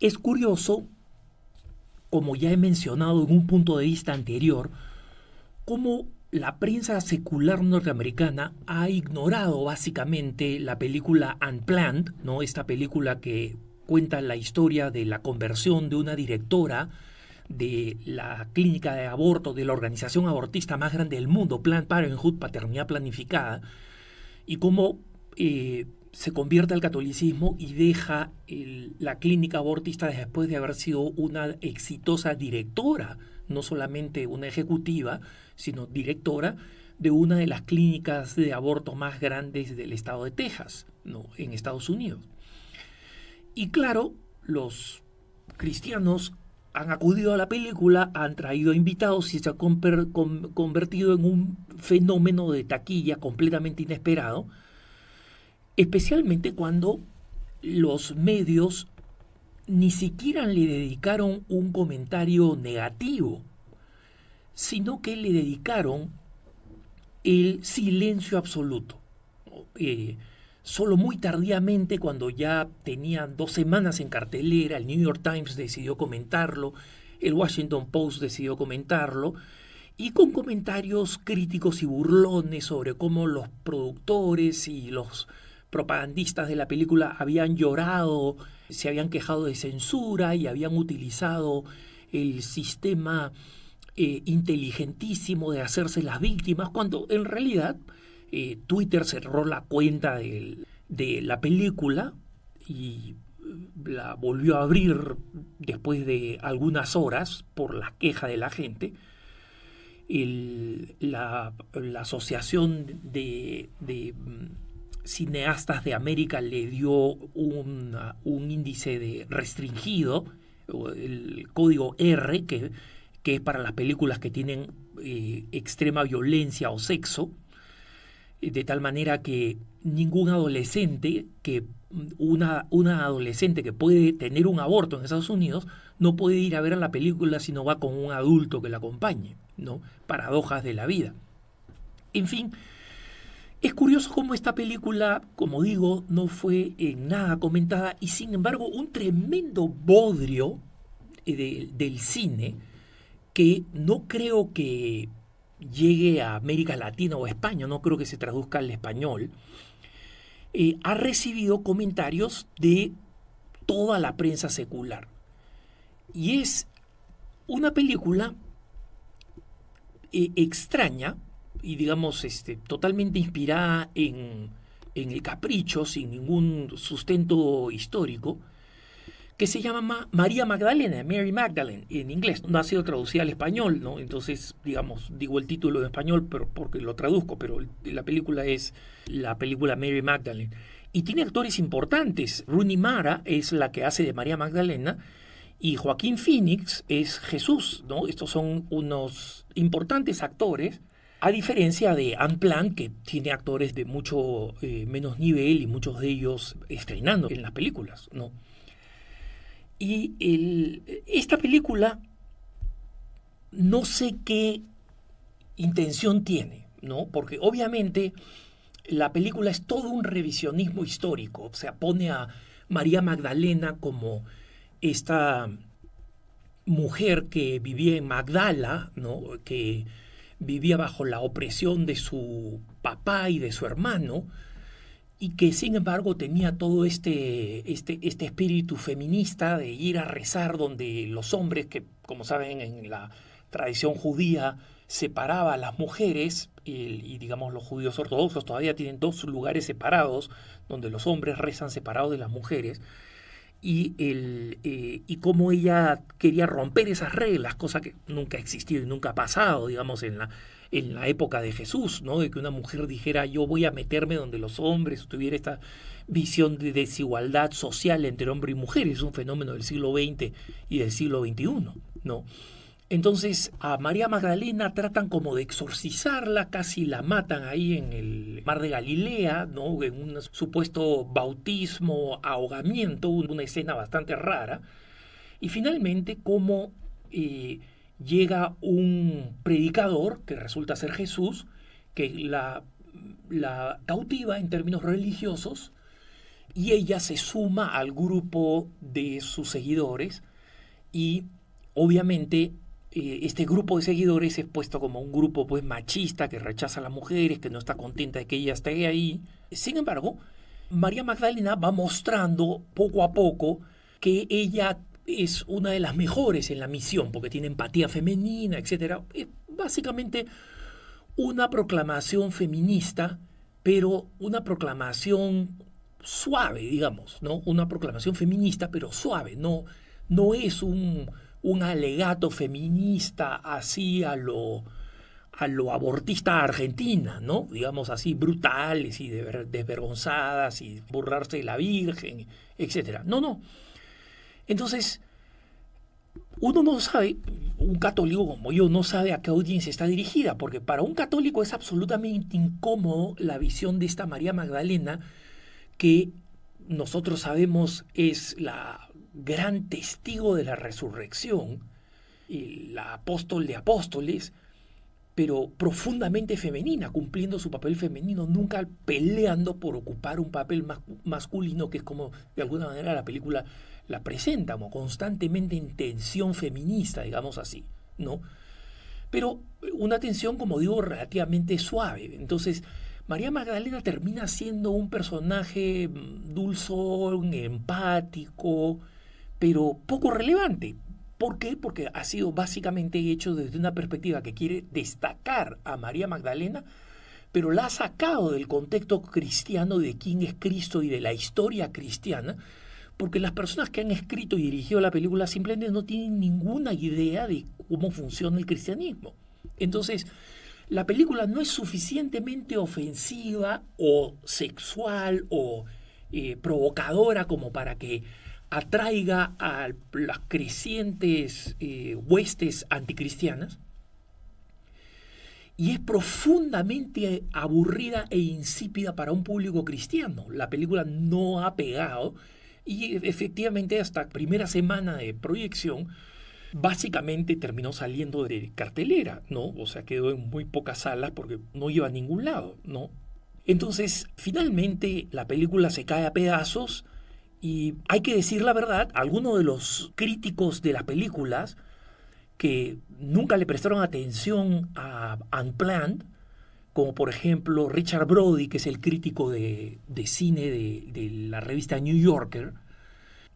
Es curioso, como ya he mencionado en un punto de vista anterior, cómo la prensa secular norteamericana ha ignorado básicamente la película Unplanned, ¿no? esta película que cuenta la historia de la conversión de una directora de la clínica de aborto de la organización abortista más grande del mundo, Planned Parenthood, Paternidad Planificada, y cómo eh, se convierte al catolicismo y deja la clínica abortista después de haber sido una exitosa directora, no solamente una ejecutiva, sino directora de una de las clínicas de aborto más grandes del estado de Texas, ¿no? en Estados Unidos. Y claro, los cristianos han acudido a la película, han traído invitados y se ha convertido en un fenómeno de taquilla completamente inesperado especialmente cuando los medios ni siquiera le dedicaron un comentario negativo, sino que le dedicaron el silencio absoluto. Eh, solo muy tardíamente, cuando ya tenían dos semanas en cartelera, el New York Times decidió comentarlo, el Washington Post decidió comentarlo, y con comentarios críticos y burlones sobre cómo los productores y los propagandistas de la película habían llorado, se habían quejado de censura y habían utilizado el sistema eh, inteligentísimo de hacerse las víctimas, cuando en realidad eh, Twitter cerró la cuenta de la película y eh, la volvió a abrir después de algunas horas por la queja de la gente. la, Asociación de mm, cineastas de América le dio un, uh, un índice de restringido, el código R, que, que es para las películas que tienen eh, extrema violencia o sexo, eh, de tal manera que ningún adolescente que una, una, adolescente que puede tener un aborto en Estados Unidos no puede ir a ver la película si no va con un adulto que la acompañe, ¿no? Paradojas de la vida. En fin, es curioso cómo esta película, como digo, no fue en eh, nada comentada y sin embargo un tremendo bodrio eh, del cine que no creo que llegue a América Latina o España, no creo que se traduzca al español, eh, ha recibido comentarios de toda la prensa secular. Y es una película extraña y digamos, este, totalmente inspirada en, en el capricho, sin ningún sustento histórico, que se llama María Magdalena, Mary Magdalene, en inglés. No ha sido traducida al español, ¿no? Entonces, digamos, digo el título en español pero, porque lo traduzco, pero la película es la película Mary Magdalene. Y tiene actores importantes. Rooney Mara es la que hace de María Magdalena y Joaquín Phoenix es Jesús, ¿no? Estos son unos importantes actores a diferencia de Unplanned, que tiene actores de mucho eh, menos nivel y muchos de ellos estrenando en las películas, ¿no? Y esta película no sé qué intención tiene, ¿no? Porque obviamente la película es todo un revisionismo histórico, o sea, pone a María Magdalena como esta mujer que vivía en Magdala, ¿no? Que vivía bajo la opresión de su papá y de su hermano, y que sin embargo tenía todo este, este, este espíritu feminista de ir a rezar donde los hombres, que como saben en la tradición judía separaba a las mujeres, y digamos los judíos ortodoxos todavía tienen dos lugares separados, donde los hombres rezan separados de las mujeres, y, el, eh, y cómo ella quería romper esas reglas, cosa que nunca ha existido y nunca ha pasado, digamos, en la, en la época de Jesús, ¿no? De que una mujer dijera, yo voy a meterme donde los hombres, tuviera esta visión de desigualdad social entre hombre y mujer, es un fenómeno del siglo XX y del siglo XXI, ¿no? Entonces a María Magdalena tratan como de exorcizarla, casi la matan ahí en el mar de Galilea, ¿no? en un supuesto bautismo, ahogamiento, una escena bastante rara. Y finalmente como eh, llega un predicador, que resulta ser Jesús, que la, la cautiva en términos religiosos, y ella se suma al grupo de sus seguidores y obviamente eh, este grupo de seguidores es puesto como un grupo pues machista que rechaza a las mujeres, que no está contenta de que ella esté ahí. Sin embargo, María Magdalena va mostrando poco a poco que ella es una de las mejores en la misión porque tiene empatía femenina, etc. Es básicamente una proclamación feminista, pero una proclamación suave, digamos, ¿no? Una proclamación feminista, pero suave, no, no es un un alegato feminista así a lo, a lo abortista argentina, ¿no? Digamos así, brutales y desvergonzadas y burlarse de la Virgen, etc. No, no. Entonces, uno no sabe, un católico como yo no sabe a qué audiencia está dirigida, porque para un católico es absolutamente incómodo la visión de esta María Magdalena que nosotros sabemos es la gran testigo de la resurrección, y la apóstol de apóstoles, pero profundamente femenina, cumpliendo su papel femenino, nunca peleando por ocupar un papel más masculino, que es como de alguna manera la película la presenta, como constantemente en tensión feminista, digamos así, ¿no? Pero una tensión, como digo, relativamente suave. Entonces, María Magdalena termina siendo un personaje mm, dulzón, empático, pero poco relevante. ¿Por qué? Porque ha sido básicamente hecho desde una perspectiva que quiere destacar a María Magdalena, pero la ha sacado del contexto cristiano de quién es Cristo y de la historia cristiana, porque las personas que han escrito y dirigido la película simplemente no tienen ninguna idea de cómo funciona el cristianismo. Entonces, la película no es suficientemente ofensiva o sexual o eh, provocadora como para que atraiga a las crecientes eh, huestes anticristianas y es profundamente aburrida e insípida para un público cristiano. La película no ha pegado y efectivamente hasta primera semana de proyección básicamente terminó saliendo de cartelera, ¿no? O sea, quedó en muy pocas salas porque no iba a ningún lado, ¿no? Entonces, finalmente la película se cae a pedazos y hay que decir la verdad, algunos de los críticos de las películas que nunca le prestaron atención a Unplanned, como por ejemplo Richard Brody, que es el crítico de, cine de, la revista New Yorker,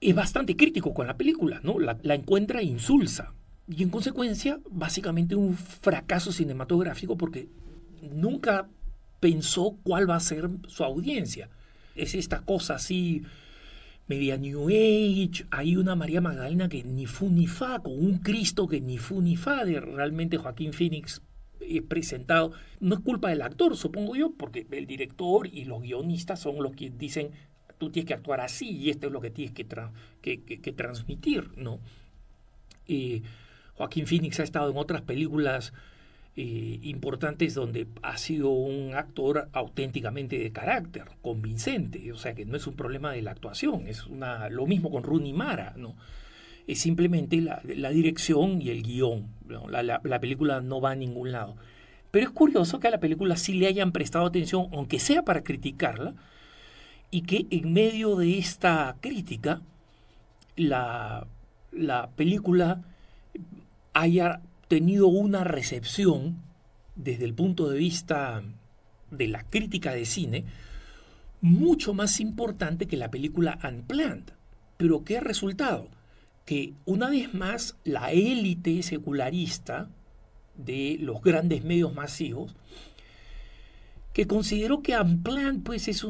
es bastante crítico con la película, ¿no? La, la encuentra insulsa. Y en consecuencia, básicamente un fracaso cinematográfico porque nunca pensó cuál va a ser su audiencia. Es esta cosa así media New Age, hay una María Magdalena que ni fu ni fa, con un Cristo que ni fu ni fa, de realmente Joaquín Phoenix presentado. No es culpa del actor, supongo yo, porque el director y los guionistas son los que dicen, tú tienes que actuar así y esto es lo que tienes que, que, transmitir, ¿no? Eh, Joaquín Phoenix ha estado en otras películas eh, importantes donde ha sido un actor auténticamente de carácter, convincente, o sea que no es un problema de la actuación, es una, lo mismo con Rooney Mara, ¿no? Es simplemente la, dirección y el guión, la, la, película no va a ningún lado. Pero es curioso que a la película sí le hayan prestado atención, aunque sea para criticarla, y que en medio de esta crítica la película haya tenido una recepción desde el punto de vista de la crítica de cine mucho más importante que la película Unplanned. Pero ¿qué ha resultado? Que una vez más la élite secularista de los grandes medios masivos que consideró que Unplanned pues es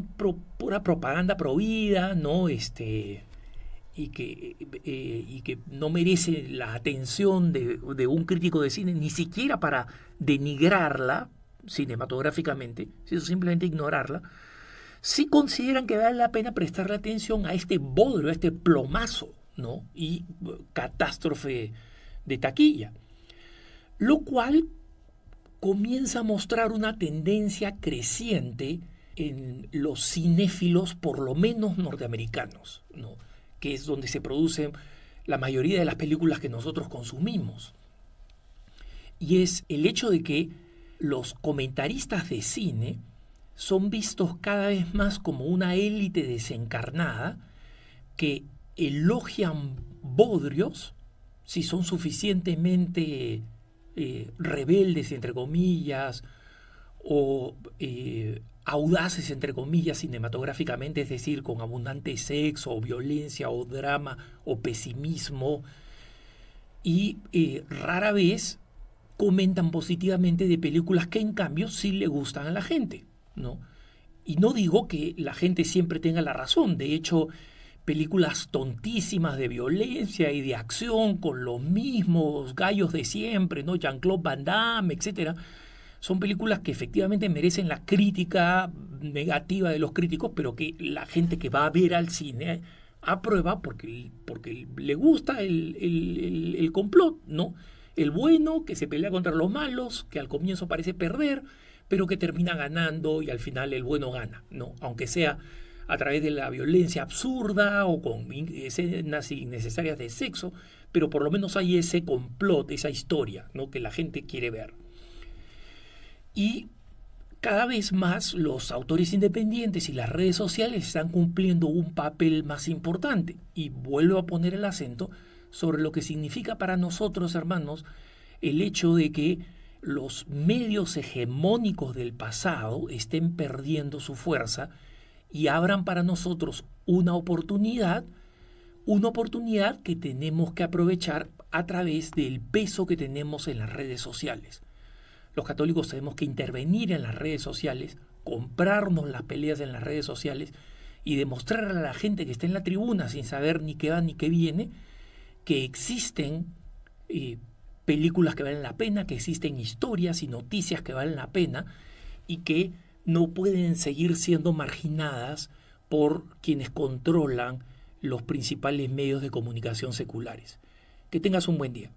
pura propaganda prohibida, ¿no? Este, y que, eh, y que no merece la atención de, un crítico de cine, ni siquiera para denigrarla cinematográficamente, sino simplemente ignorarla, si sí consideran que vale la pena prestarle atención a este bodrio, a este plomazo, ¿no? Y eh, catástrofe de taquilla. Lo cual comienza a mostrar una tendencia creciente en los cinéfilos, por lo menos norteamericanos, ¿no? que es donde se producen la mayoría de las películas que nosotros consumimos. Y es el hecho de que los comentaristas de cine son vistos cada vez más como una élite desencarnada que elogian bodrios si son suficientemente eh, rebeldes, entre comillas, o eh, audaces, entre comillas, cinematográficamente, es decir, con abundante sexo o violencia o drama o pesimismo, y eh, rara vez comentan positivamente de películas que en cambio sí le gustan a la gente, ¿no? Y no digo que la gente siempre tenga la razón, de hecho, películas tontísimas de violencia y de acción con los mismos gallos de siempre, ¿no? Jean-Claude Van Damme, etcétera, son películas que efectivamente merecen la crítica negativa de los críticos, pero que la gente que va a ver al cine aprueba porque, porque le gusta el, complot, ¿no? El bueno que se pelea contra los malos, que al comienzo parece perder, pero que termina ganando y al final el bueno gana, ¿no? Aunque sea a través de la violencia absurda o con escenas innecesarias de sexo, pero por lo menos hay ese complot, esa historia, ¿no? que la gente quiere ver. Y cada vez más los autores independientes y las redes sociales están cumpliendo un papel más importante. Y vuelvo a poner el acento sobre lo que significa para nosotros, hermanos, el hecho de que los medios hegemónicos del pasado estén perdiendo su fuerza y abran para nosotros una oportunidad, una oportunidad que tenemos que aprovechar a través del peso que tenemos en las redes sociales los católicos tenemos que intervenir en las redes sociales, comprarnos las peleas en las redes sociales y demostrarle a la gente que está en la tribuna sin saber ni qué va ni qué viene, que existen eh, películas que valen la pena, que existen historias y noticias que valen la pena y que no pueden seguir siendo marginadas por quienes controlan los principales medios de comunicación seculares. Que tengas un buen día.